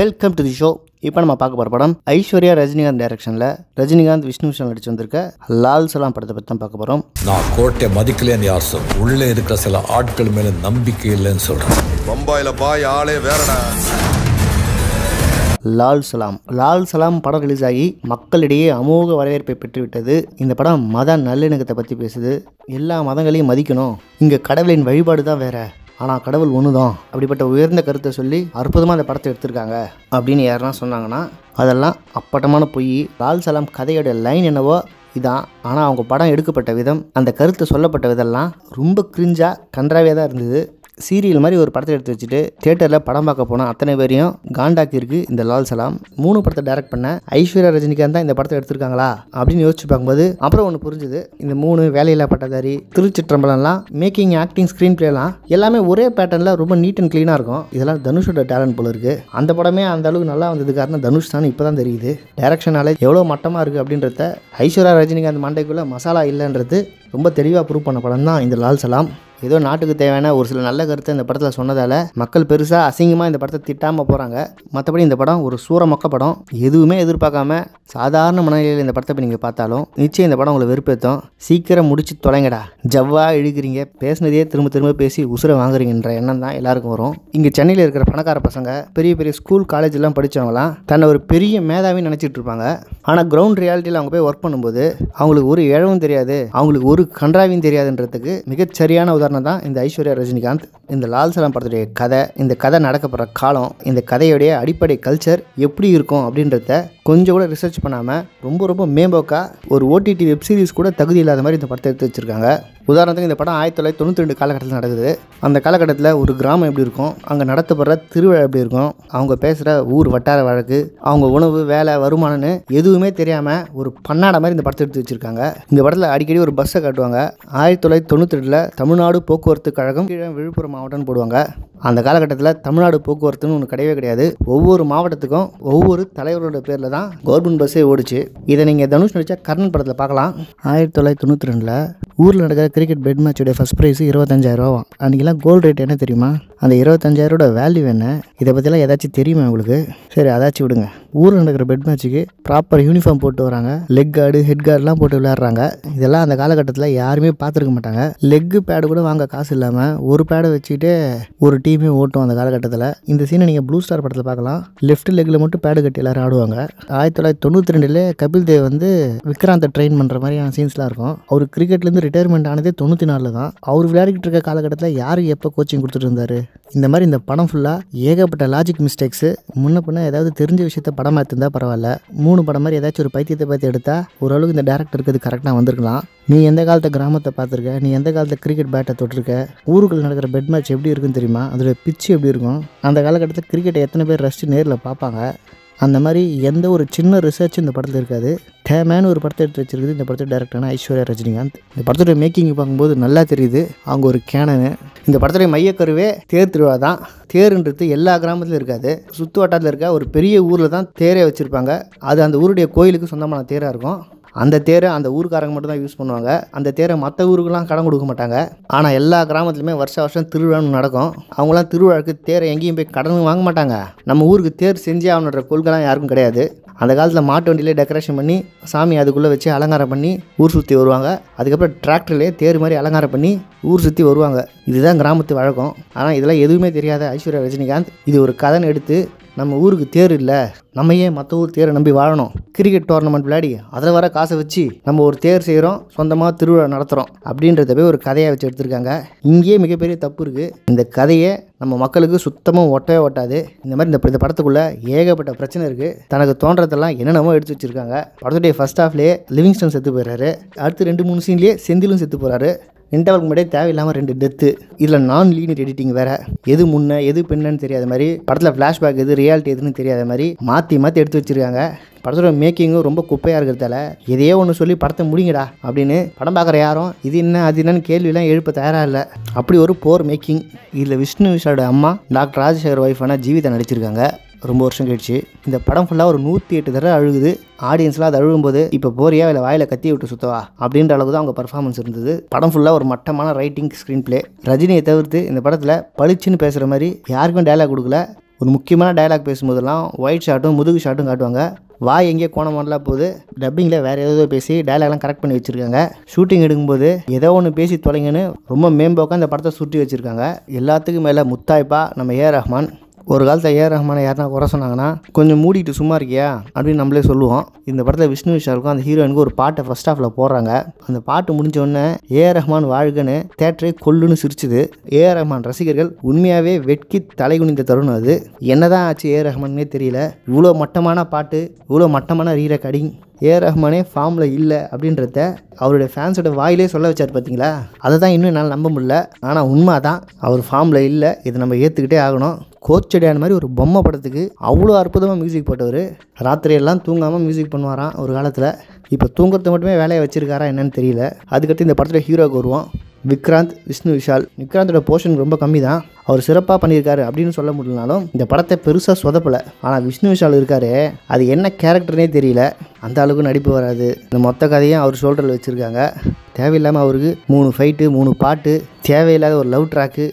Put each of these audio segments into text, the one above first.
welcome to the show இப்போ நம்ம பார்க்க போகிற படம் ஐஸ்வர்யா ரஜினிகாந்த் டைரக்ஷனில் ரஜினிகாந்த் விஷ்ணு விஷயம் நடிச்சு வந்திருக்க லால் சலாம் படத்தை பற்றி தான் பார்க்க போகிறோம் நான் கோட்டை மதிக்கலன்னு யார் சொல் உள்ளே இருக்கிற சில ஆட்கள் மேலே நம்பிக்கை இல்லைன்னு சொல்கிறேன் பம்பாயில் பாய் ஆளே வேறடா லால் சலாம் லால் சலாம் படம் ரிலீஸ் ஆகி மக்களிடையே அமோக வரவேற்பை பெற்றுவிட்டது இந்த படம் மத நல்லிணக்கத்தை பற்றி பேசுது எல்லா மதங்களையும் மதிக்கணும் இங்கே கடவுளின் வழிபாடு தான் வேற ஆனால் கடவுள் ஒன்று தான் அப்படிப்பட்ட உயர்ந்த கருத்தை சொல்லி அற்புதமாக அந்த படத்தை எடுத்திருக்காங்க அப்படின்னு யாருன்னா சொன்னாங்கன்னா அதெல்லாம் அப்பட்டமான பொய் லால் சலாம் கதையோட லைன் என்னவோ இதான் ஆனால் அவங்க படம் எடுக்கப்பட்ட விதம் அந்த கருத்து சொல்லப்பட்ட விதெல்லாம் ரொம்ப கிரிஞ்சாக கன்றாவே தான் இருந்தது சீரியல் மாதிரி ஒரு படத்தை எடுத்து வச்சுட்டு தேட்டரில் படம் பார்க்க போனால் அத்தனை பேரையும் காண்டாக்கியிருக்கு இந்த லால் சலாம் மூணு படத்தை டேரக்ட் பண்ண ஐஸ்வர்யா ரஜினிகாந்த் தான் இந்த படத்தை எடுத்திருக்காங்களா அப்படின்னு யோசிச்சு பார்க்கும்போது அப்புறம் ஒன்று புரிஞ்சுது இந்த மூணு வேலையில்லா பட்டதாரி திருச்சிற்றம்பலம்லாம் மேக்கிங் ஆக்டிங் ஸ்க்ரீன் பிளேலாம் எல்லாமே ஒரே பேட்டர்னில் ரொம்ப நீட் அண்ட் க்ளீனாக இருக்கும் இதெல்லாம் தனுஷோட டேலண்ட் போல இருக்குது அந்த படமே அந்த அளவுக்கு நல்லா வந்தது காரணம் தனுஷ் தான் இப்போ தான் தெரியுது டேரக்ஷனாலே எவ்வளோ மட்டமாக இருக்குது அப்படின்றத ஐஸ்வர்யா ரஜினிகாந்த் மண்டைக்குள்ளே மசாலா இல்லைன்றது ரொம்ப தெளிவாக ப்ரூவ் பண்ண படம் தான் இந்த லால் சலாம் ஏதோ நாட்டுக்கு தேவையான ஒரு சில நல்ல கருத்தை இந்த படத்தில் சொன்னதால் மக்கள் பெருசாக அசிங்கமாக இந்த படத்தை திட்டாமல் போகிறாங்க மற்றபடி இந்த படம் ஒரு சூறமொக்க படம் எதுவுமே எதிர்பார்க்காம சாதாரண மனநிலையில் இந்த படத்தை இப்போ நீங்கள் பார்த்தாலும் நிச்சயம் இந்த படம் உங்களை வெறுப்பேற்றும் சீக்கிரம் முடிச்சு தொலைங்கடா ஜவ்வாக இழுக்கிறீங்க பேசுனதே திரும்ப திரும்ப பேசி உசுரை வாங்குறீங்கன்ற எண்ணம் தான் எல்லாருக்கும் வரும் இங்கே சென்னையில் இருக்கிற பணக்கார பசங்க பெரிய பெரிய ஸ்கூல் காலேஜ்லாம் படித்தவங்களாம் தன்னை ஒரு பெரிய மேதாவின்னு நினச்சிட்டு இருப்பாங்க ஆனால் கிரவுண்ட் ரியாலிட்டியில் அவங்க போய் ஒர்க் பண்ணும்போது அவங்களுக்கு ஒரு இழவும் தெரியாது அவங்களுக்கு ஒரு கன்றாவையும் தெரியாதுன்றதுக்கு மிகச்சரியான உதாரணம் காரணம் தான் இந்த ஐஸ்வர்யா ரஜினிகாந்த் இந்த லால் சலாம் படத்துடைய கதை இந்த கதை நடக்கப்படுற காலம் இந்த கதையுடைய அடிப்படை கல்ச்சர் எப்படி இருக்கும் அப்படின்றத கொஞ்சம் கூட ரிசர்ச் பண்ணாமல் ரொம்ப ரொம்ப மேம்போக்காக ஒரு ஓடிடி வெப்சீரிஸ் கூட தகுதி இல்லாத மாதிரி இந்த படத்தை எடுத்து வச்சுருக்காங்க உதாரணத்துக்கு இந்த படம் ஆயிரத்தி தொள்ளாயிரத்தி தொண்ணூற்றி ரெண்டு காலகட்டத்தில் நடக்குது அந்த காலகட்டத்தில் ஒரு கிராமம் எப்படி இருக்கும் அங்கே நடத்தப்படுற திருவிழா எப்படி இருக்கும் அவங்க பேசுகிற ஊர் வட்டார வழக்கு அவங்க உணவு வேலை வருமானம்னு எதுவுமே தெரியாமல் ஒரு பன்னாட மாதிரி இந்த படத்தை எடுத்து வச்சுருக்காங்க இந்த படத்தில் அடிக்கடி ஒரு பஸ்ஸை காட்டுவாங்க ஆயிரத்தி தொள்ளாயிரத்தி தொண்ணூற்றி ரெண்டில் தமிழ்நாடு போக்குவரத்து கழகம் கீழே விழுப்புரம் மாவட்டம்னு போடுவாங்க அந்த காலகட்டத்தில் தமிழ்நாடு போக்குவரத்துன்னு ஒன்று கிடையவே கிடையாது ஒவ்வொரு மாவட்டத்துக்கும் ஒவ்வொரு தலைவரோட பேரில் தான் கவர்மெண்ட் பஸ்ஸே ஓடிச்சு இதை நீங்கள் தனுஷ் நடித்த கர்ணன் படத்தில் பார்க்கலாம் ஆயிரத்தி தொள்ளாயிரத்தி தொண்ணூற்றி ரெண்டில் ஊரில் நடக்கிற கிரிக்கெட் பெட் மேட்சோடைய ஃபஸ்ட் ப்ரைஸ் இருபத்தஞ்சாயிரரூவாவாம் அன்றைக்கெல்லாம் கோல்டு ரேட் என்ன தெரியுமா அந்த இருபத்தஞ்சாயிரோட வேல்யூ என்ன இதை பற்றிலாம் ஏதாச்சும் தெரியுமா உங்களுக்கு சரி அதாச்சும் விடுங்க ஊரில் நடக்கிற பெட் மேட்ச்சுக்கு ப்ராப்பர் யூனிஃபார்ம் போட்டு வராங்க லெக் கார்டு ஹெட் கார்டெலாம் போட்டு விளையாடுறாங்க இதெல்லாம் அந்த காலகட்டத்தில் யாருமே பார்த்துருக்க மாட்டாங்க லெக்கு பேடு கூட வாங்க காசு இல்லாமல் ஒரு பேடை வச்சுக்கிட்டு ஒரு டீமே ஓட்டும் அந்த காலகட்டத்தில் இந்த சீனை நீங்கள் ப்ளூ ஸ்டார் படத்தில் பார்க்கலாம் லெஃப்ட் லெக்கில் மட்டும் பேடு கட்டி எல்லாரும் ஆடுவாங்க ஆயிரத்தி தொள்ளாயிரத்தி தொண்ணூற்றி ரெண்டில் கபில் தேவ் வந்து விக்ராந்த ட்ரெயின் பண்ணுற மாதிரியான சீன்ஸ்லாம் இருக்கும் அவர் கிரிக்கெட்லேருந்து ரிட்டையர்மெண்ட் ஆனதே தொண்ணூற்றி நாலில் தான் அவர் விளையாடிக்கிட்டு இருக்க காலகட்டத்தில் யார் எப்போ கோச்சிங் கொடுத்துட்டு இருந்தார் இந்த மாதிரி இந்த படம் ஃபுல்லாக ஏகப்பட்ட லாஜிக் மிஸ்டேக்ஸு முன்ன பின்ன ஏதாவது தெரிஞ்ச விஷயத்த படமாக இருந்தால் பரவாயில்ல மூணு படம் மாதிரி ஏதாச்சும் ஒரு பைத்தியத்தை பார்த்து எடுத்தால் ஓரளவுக்கு இந்த டேரக்டருக்கு இது கரெக்டாக வந்திருக்கலாம் நீ எந்த காலத்தை கிராமத்தை பார்த்துருக்க நீ எந்த காலத்தை கிரிக்கெட் பேட்டை தொட்டிருக்க ஊருக்குள்ள நடக்கிற பெட் மேட்ச் எப்படி இருக்குன்னு தெரியுமா அதோடய பிச்சு எப்படி இருக்கும் அந்த காலகட்டத்தில் கிரிக்கெட்டை எத்தனை பேர் ரசித்து நேரில் பார்ப்பாங்க அந்த மாதிரி எந்த ஒரு சின்ன ரிசர்ச் இந்த படத்தில் இருக்காது டேமேன்னு ஒரு படத்தை எடுத்து வச்சிருக்குது இந்த படத்தை டேரக்டரான ஐஸ்வர்யா ரஜினிகாந்த் இந்த படத்துடைய மேக்கிங் பார்க்கும்போது நல்லா தெரியுது அவங்க ஒரு கேனனு இந்த படத்துடைய மையக்கருவே தேர் திருவிழா தான் தேருன்றது எல்லா கிராமத்துலையும் இருக்காது சுற்று வட்டாரத்தில் இருக்க ஒரு பெரிய ஊரில் தான் தேரே வச்சுருப்பாங்க அது அந்த ஊருடைய கோயிலுக்கு சொந்தமான தேராக இருக்கும் அந்த தேரை அந்த ஊருக்காரங்க மட்டும் தான் யூஸ் பண்ணுவாங்க அந்த தேரை மற்ற ஊருக்கெல்லாம் கடன் கொடுக்க மாட்டாங்க ஆனால் எல்லா கிராமத்துலையுமே வருஷ வருஷம் திருவிழான்னு நடக்கும் அவங்களாம் திருவிழாவுக்கு தேரை எங்கேயும் போய் கடன் வாங்க மாட்டாங்க நம்ம ஊருக்கு தேர் செஞ்சே அவனோட கொள்கைலாம் யாருக்கும் கிடையாது அந்த காலத்தில் மாட்டு வண்டியிலே டெக்கரேஷன் பண்ணி சாமி அதுக்குள்ளே வச்சு அலங்காரம் பண்ணி ஊர் சுற்றி வருவாங்க அதுக்கப்புறம் டிராக்டர்லேயே தேர் மாதிரி அலங்காரம் பண்ணி ஊர் சுற்றி வருவாங்க இதுதான் கிராமத்து வழக்கம் ஆனால் இதெல்லாம் எதுவுமே தெரியாத ஐஸ்வர்யா ரஜினிகாந்த் இது ஒரு கதன் எடுத்து நம்ம ஊருக்கு தேர் இல்லை நம்ம ஏன் மற்ற ஊர் தேரை நம்பி வாழணும் கிரிக்கெட் டோர்னமெண்ட் விளையாடி அதில் வர காசை வச்சு நம்ம ஒரு தேர் செய்கிறோம் சொந்தமாக திருவிழா நடத்துகிறோம் அப்படின்றத போய் ஒரு கதையாக வச்சு எடுத்திருக்காங்க இங்கேயே மிகப்பெரிய தப்பு இருக்குது இந்த கதையை நம்ம மக்களுக்கு சுத்தமாக ஒட்டவே ஒட்டாது இந்த மாதிரி இந்த இந்த படத்துக்குள்ளே ஏகப்பட்ட பிரச்சனை இருக்குது தனக்கு தோன்றதெல்லாம் என்னென்னமோ எடுத்து வச்சுருக்காங்க படத்துடைய ஃபஸ்ட் ஹாஃப்லேயே லிவிங்ஸ்டன் செத்து போயிடுறாரு அடுத்து ரெண்டு மூணு சீன்லேயே செந்திலும் செத்து போகிறாரு இன்டர்வலுக்கு முடியாது தேவையில்லாமல் ரெண்டு டெத்து இதில் நான் லீனர் எடிட்டிங் வேறு எது முன்னே எது பின்னன்னு தெரியாத மாதிரி படத்தில் ஃப்ளாஷ்பேக் எது ரியாலிட்டி எதுன்னு தெரியாத மாதிரி மாற்றி மாற்றி எடுத்து வச்சிருக்காங்க படத்தோட மேக்கிங்கும் ரொம்ப குப்பையாக இருக்கிறதால எதையோ ஒன்று சொல்லி படத்தை முடிங்கடா அப்படின்னு படம் பார்க்குற யாரும் இது என்ன அது என்னன்னு கேள்வியெல்லாம் எழுப்ப தயாராக இல்லை அப்படி ஒரு போர் மேக்கிங் இதில் விஷ்ணு விஷாவோட அம்மா டாக்டர் ராஜசேகர் ஒய்ஃபான ஜீவிதா நடிச்சிருக்காங்க ரொம்ப வருஷம் கழிச்சு இந்த படம் ஃபுல்லாக ஒரு நூற்றி எட்டு தடவை அழுகுது ஆடியன்ஸ்லாம் அது அழுகும்போது இப்போ போறியா இல்லை வாயில் கத்தி விட்டு சுத்தவா அப்படின்ற அளவுக்கு தான் அவங்க பர்ஃபார்மன்ஸ் இருந்தது படம் ஃபுல்லாக ஒரு மட்டமான ரைட்டிங் ஸ்க்ரீன் பிளே ரஜினியை தவிர்த்து இந்த படத்தில் பளிச்சுன்னு பேசுகிற மாதிரி யாருக்கும் டைலாக் கொடுக்கல ஒரு முக்கியமான டைலாக் பேசும்போதெல்லாம் ஒயிட் ஷாட்டும் முதுகு ஷாட்டும் காட்டுவாங்க வாய் எங்கேயோ கோணம் பண்ணலாம் போகுது டப்பிங்கில் வேறு ஏதோ பேசி டைலாக்லாம் கரெக்ட் பண்ணி வச்சுருக்காங்க ஷூட்டிங் எடுக்கும்போது ஏதோ ஒன்று பேசி தொலைங்கன்னு ரொம்ப மேம்போக்காக அந்த படத்தை சுற்றி வச்சுருக்காங்க எல்லாத்துக்கும் மேலே முத்தாய்ப்பா நம்ம ஏ ரஹ்மான் ஒரு காலத்தில் ஏஆர் ரஹ்மானை யாருனா குறை சொன்னாங்கன்னா கொஞ்சம் மூடிட்டு சும்மா இருக்கியா அப்படின்னு நம்மளே சொல்லுவோம் இந்த படத்தில் விஷ்ணு விஷாருக்கும் அந்த ஹீரோயினுக்கு ஒரு பாட்டை ஃபஸ்ட் ஆஃபில் போடுறாங்க அந்த பாட்டு முடிஞ்ச உடனே ஏஆர் ரஹ்மான் வாழ்கன்னு தேட்டரே கொல்லுன்னு சிரிச்சுது ஏஆர் ரஹ்மான் ரசிகர்கள் உண்மையாகவே வெட்கி தலை குனிந்த தருணம் அது என்னதான் ஆச்சு ஏஆர் ரஹ்மான்னே தெரியல இவ்வளோ மட்டமான பாட்டு இவ்வளோ மட்டமான கடிங் ஏ ரஹ்மானே ஃபார்மில் இல்லை அப்படின்றத அவருடைய ஃபேன்ஸோட வாயிலே சொல்ல வச்சார் பார்த்தீங்களா அதை தான் இன்னும் என்னால் நம்ப முடியல ஆனால் உண்மை தான் அவர் ஃபார்மில் இல்லை இதை நம்ம ஏற்றுக்கிட்டே ஆகணும் கோச்சடியான மாதிரி ஒரு பொம்மை படத்துக்கு அவ்வளோ அற்புதமாக மியூசிக் போட்டவர் ராத்திரியெல்லாம் தூங்காமல் மியூசிக் பண்ணுவாராம் ஒரு காலத்தில் இப்போ தூங்குறது மட்டுமே வேலையை வச்சிருக்காரா என்னன்னு தெரியல அதுக்கடுத்து இந்த படத்தில் ஹீரோக்கு வருவோம் விக்ராந்த் விஷ்ணு விஷால் விக்ராந்தோட போர்ஷன் ரொம்ப கம்மி தான் அவர் சிறப்பாக பண்ணியிருக்காரு அப்படின்னு சொல்ல முடியலனாலும் இந்த படத்தை பெருசாக சொதப்பலை ஆனால் விஷ்ணு விஷால் இருக்காரு அது என்ன கேரக்டர்னே தெரியல அந்த அளவுக்கு நடிப்பு வராது இந்த மொத்த கதையும் அவர் ஷோல்டரில் வச்சுருக்காங்க தேவையில்லாமல் அவருக்கு மூணு ஃபைட்டு மூணு பாட்டு தேவையில்லாத ஒரு லவ் ட்ராக்கு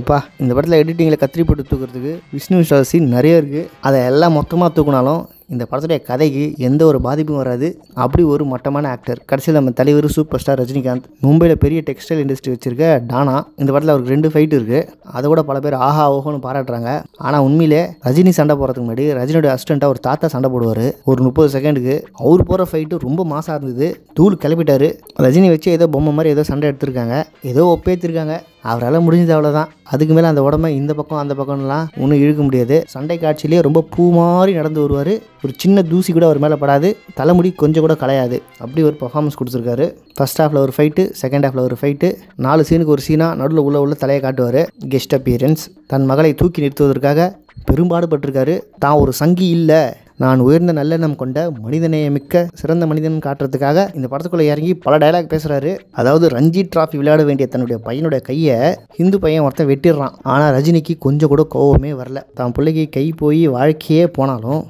எப்பா இந்த படத்தில் எடிட்டிங்கில் கத்திரி போட்டு தூக்கிறதுக்கு விஷ்ணு விஷால் சீன் நிறைய இருக்குது அதை எல்லாம் மொத்தமாக தூக்கினாலும் இந்த படத்துடைய கதைக்கு எந்த ஒரு பாதிப்பும் வராது அப்படி ஒரு மட்டமான ஆக்டர் கடைசியில் நம்ம தலைவர் சூப்பர் ஸ்டார் ரஜினிகாந்த் மும்பையில் பெரிய டெக்ஸ்டைல் இண்டஸ்ட்ரி வச்சிருக்க டானா இந்த படத்தில் அவருக்கு ரெண்டு ஃபைட் இருக்குது அதை கூட பல பேர் ஆஹா ஓஹோன்னு பாராட்டுறாங்க ஆனால் உண்மையிலே ரஜினி சண்டை போகிறதுக்கு முன்னாடி ரஜினியோட அசிஸ்டண்ட்டாக ஒரு தாத்தா சண்டை போடுவார் ஒரு முப்பது செகண்டுக்கு அவர் போகிற ஃபைட்டு ரொம்ப மாசாக இருந்தது தூள் கிளப்பிட்டார் ரஜினி வச்சு ஏதோ பொம்மை மாதிரி ஏதோ சண்டை எடுத்திருக்காங்க ஏதோ ஒப்பேத்திருக்காங்க அவரால் முடிஞ்சது அவ்வளோதான் அதுக்கு மேலே அந்த உடம்ப இந்த பக்கம் அந்த பக்கம்லாம் ஒன்றும் இழுக்க முடியாது சண்டை காட்சியிலேயே ரொம்ப பூ மாதிரி நடந்து வருவார் ஒரு சின்ன தூசி கூட அவர் மேலே படாது தலைமுடி கொஞ்சம் கூட கலையாது அப்படி ஒரு பர்ஃபார்மன்ஸ் கொடுத்துருக்காரு ஃபஸ்ட் ஹாஃபில் ஒரு ஃபைட்டு செகண்ட் ஹாஃபில் ஒரு ஃபைட்டு நாலு சீனுக்கு ஒரு சீனாக நடுவில் உள்ள உள்ள தலையை காட்டுவார் கெஸ்ட் அப்பியரன்ஸ் தன் மகளை தூக்கி நிறுத்துவதற்காக பெரும்பாடுபட்டிருக்காரு தான் ஒரு சங்கி இல்லை நான் உயர்ந்த நல்லெண்ணம் கொண்ட மனிதநேயமிக்க சிறந்த மனிதன் காட்டுறதுக்காக இந்த படத்துக்குள்ளே இறங்கி பல டைலாக் பேசுறாரு அதாவது ரஞ்சி டிராஃபி விளையாட வேண்டிய தன்னுடைய பையனுடைய கையை ஹிந்து பையன் ஒருத்தன் வெட்டிடுறான் ஆனால் ரஜினிக்கு கொஞ்சம் கூட கோவமே வரல தான் பிள்ளைக்கு கை போய் வாழ்க்கையே போனாலும்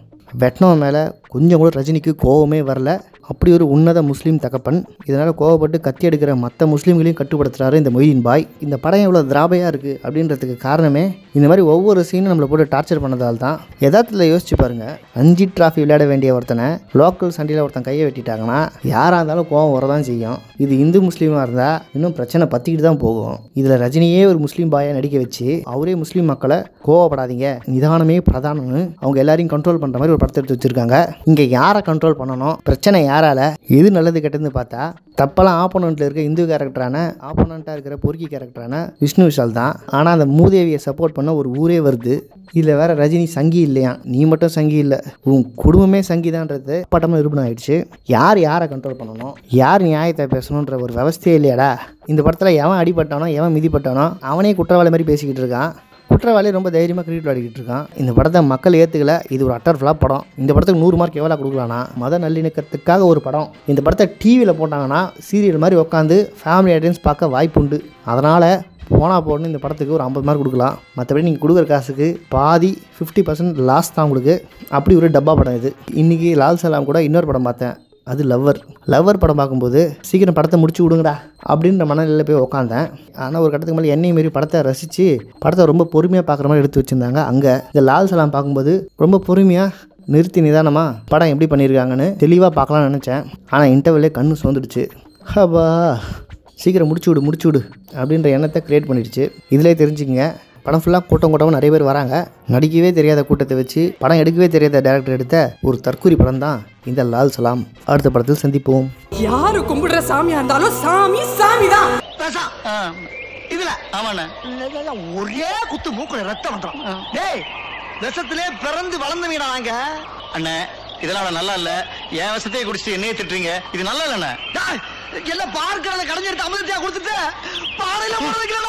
வெட்டினவன் மேலே கொஞ்சம் கூட ரஜினிக்கு கோவமே வரல அப்படி ஒரு உன்னத முஸ்லீம் தகப்பன் இதனால் கோவப்பட்டு கத்தி எடுக்கிற மற்ற முஸ்லீம்களையும் கட்டுப்படுத்துகிறாரு இந்த மொய்தீன் பாய் இந்த படம் எவ்வளோ திராபையாக இருக்குது அப்படின்றதுக்கு காரணமே இந்த மாதிரி ஒவ்வொரு சீனும் நம்மளை போட்டு டார்ச்சர் பண்ணதால் தான் எதார்த்தத்தில் யோசிச்சு பாருங்கள் அஞ்சு டிராஃபி விளையாட வேண்டிய ஒருத்தனை லோக்கல் சண்டையில் ஒருத்தன் கையை வெட்டிட்டாங்கன்னா யாராக இருந்தாலும் கோவம் வரதான் செய்யும் இது இந்து முஸ்லீமாக இருந்தால் இன்னும் பிரச்சனை பற்றிக்கிட்டு தான் போகும் இதில் ரஜினியே ஒரு முஸ்லீம் பாயை நடிக்க வச்சு அவரே முஸ்லீம் மக்களை கோவப்படாதீங்க நிதானமே பிரதானம்னு அவங்க எல்லாரையும் கண்ட்ரோல் பண்ணுற மாதிரி ஒரு படத்தை எடுத்து வச்சுருக்காங்க இங்கே யாரை கண்ட்ரோல் பண்ணணும் பிரச்சனை யார் யாரால் எது நல்லது கெட்டதுன்னு பார்த்தா தப்பெல்லாம் ஆப்போனண்ட்ல இருக்க இந்து கேரக்டரான ஆப்போனண்ட்டாக இருக்கிற பொறுக்கி கேரக்டரான விஷ்ணு விஷால் தான் ஆனால் அந்த மூதேவியை சப்போர்ட் பண்ண ஒரு ஊரே வருது இதில் வேற ரஜினி சங்கி இல்லையா நீ மட்டும் சங்கி இல்லை உன் குடும்பமே சங்கிதான்றது பட்டமாக நிரூபணம் ஆயிடுச்சு யார் யாரை கண்ட்ரோல் பண்ணணும் யார் நியாயத்தை பேசணுன்ற ஒரு விவஸ்தையே இல்லையாடா இந்த படத்தில் எவன் அடிபட்டானோ எவன் மிதிப்பட்டானோ அவனே குற்றவாளி மாதிரி பேசிக்கிட்டு இருக்கான் குற்றவாளி ரொம்ப தைரியமாக கிரிக்கெட் விளையாடிட்டு இருக்கான் இந்த படத்தை மக்கள் ஏற்றுக்கல இது ஒரு அட்டர் ஃபுல்லாக படம் இந்த படத்துக்கு நூறு மார்க் எவ்வளோ கொடுக்கலாம்னா மத நல்லிணக்கத்துக்காக ஒரு படம் இந்த படத்தை டிவியில் போட்டாங்கன்னா சீரியல் மாதிரி உட்காந்து ஃபேமிலி ஆடியன்ஸ் பார்க்க வாய்ப்பு உண்டு அதனால் போனால் போடணும் இந்த படத்துக்கு ஒரு ஐம்பது மார்க் கொடுக்கலாம் மற்றபடி நீங்கள் கொடுக்குற காசுக்கு பாதி ஃபிஃப்டி பர்சன்ட் லாஸ் தான் உங்களுக்கு அப்படி ஒரு டப்பா படம் இது இன்றைக்கி லால் சலாம் கூட இன்னொரு படம் பார்த்தேன் அது லவ்வர் லவ்வர் படம் பார்க்கும்போது சீக்கிரம் படத்தை முடிச்சு விடுங்கடா அப்படின்ற மனநிலையில் போய் உக்காந்தேன் ஆனால் ஒரு கட்டத்துக்கு மேலே என்னையும் மாரி படத்தை ரசித்து படத்தை ரொம்ப பொறுமையாக பார்க்குற மாதிரி எடுத்து வச்சுருந்தாங்க அங்கே இந்த லால் சலாம் பார்க்கும்போது ரொம்ப பொறுமையாக நிறுத்தி நிதானமாக படம் எப்படி பண்ணியிருக்காங்கன்னு தெளிவாக பார்க்கலாம்னு நினச்சேன் ஆனால் இன்டர்வலே கண்ணு சோந்துடுச்சு ஹபா சீக்கிரம் முடிச்சு விடு முடிச்சு விடு அப்படின்ற எண்ணத்தை க்ரியேட் பண்ணிடுச்சு இதிலே தெரிஞ்சுக்கங்க படம் ஃபுல்லாக கூட்டம் கூட்டமாக நிறைய பேர் வராங்க நடிக்கவே தெரியாத கூட்டத்தை வச்சு படம் எடுக்கவே தெரியாத டேரக்டர் எடுத்த ஒரு தற்கூரி படம் தான் இந்த லால் சலாம் அடுத்த படத்தில் சந்திப்போம் யாரு கும்பிடுற சாமியா இருந்தாலும் சாமி சாமி தான் இதுல ஒரே குத்து மூக்குல ரத்தம் வந்துடும் டேய் விஷத்திலே பிறந்து வளர்ந்து நாங்க அண்ணன் இதெல்லாம் நல்லா இல்ல என் விஷத்தையே குடிச்சு என்னைய திட்டுறீங்க இது நல்லா இல்லண்ணா எல்லாம் பார்க்கறத கடைஞ்சி எடுத்து அமிர்தத்தையா கொடுத்துட்டு பாறையில போறதுக்கு